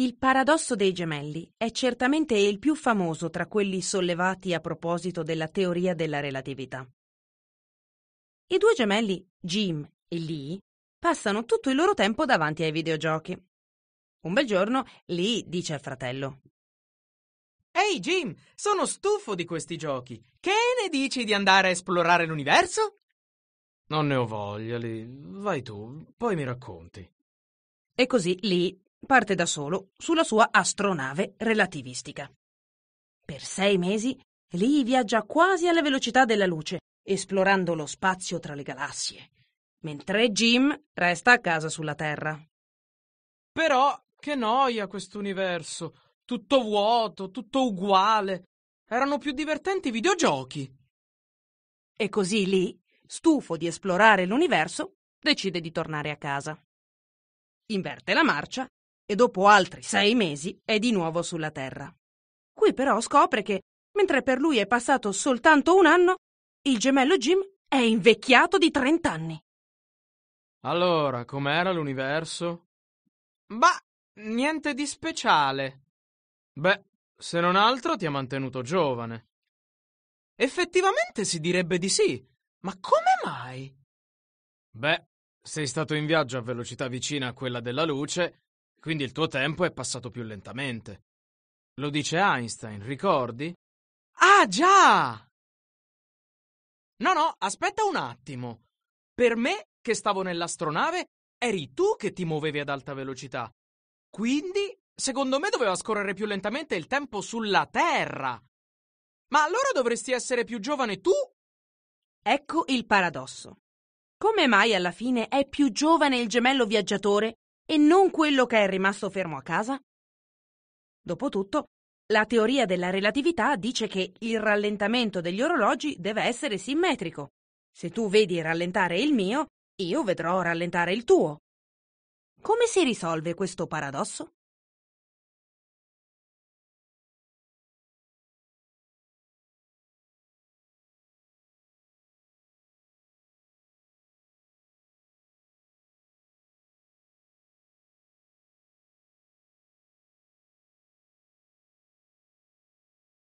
Il paradosso dei gemelli è certamente il più famoso tra quelli sollevati a proposito della teoria della relatività. I due gemelli, Jim e Lee, passano tutto il loro tempo davanti ai videogiochi. Un bel giorno Lee dice al fratello Ehi Jim, sono stufo di questi giochi. Che ne dici di andare a esplorare l'universo? Non ne ho voglia, Lee. Vai tu, poi mi racconti. E così Lee parte da solo sulla sua astronave relativistica. Per sei mesi Lee viaggia quasi alla velocità della luce, esplorando lo spazio tra le galassie, mentre Jim resta a casa sulla Terra. Però che noia quest'universo! tutto vuoto, tutto uguale. Erano più divertenti i videogiochi. E così lì, stufo di esplorare l'universo, decide di tornare a casa. Inverte la marcia e dopo altri sei mesi è di nuovo sulla Terra. Qui però scopre che, mentre per lui è passato soltanto un anno, il gemello Jim è invecchiato di trent'anni. Allora, com'era l'universo? Bah, niente di speciale. Beh, se non altro ti ha mantenuto giovane. Effettivamente si direbbe di sì, ma come mai? Beh, sei stato in viaggio a velocità vicina a quella della luce, quindi il tuo tempo è passato più lentamente. Lo dice Einstein, ricordi? Ah già! No, no, aspetta un attimo. Per me, che stavo nell'astronave, eri tu che ti muovevi ad alta velocità. Quindi Secondo me doveva scorrere più lentamente il tempo sulla Terra. Ma allora dovresti essere più giovane tu? Ecco il paradosso. Come mai alla fine è più giovane il gemello viaggiatore e non quello che è rimasto fermo a casa? Dopotutto, la teoria della relatività dice che il rallentamento degli orologi deve essere simmetrico. Se tu vedi rallentare il mio, io vedrò rallentare il tuo. Come si risolve questo paradosso?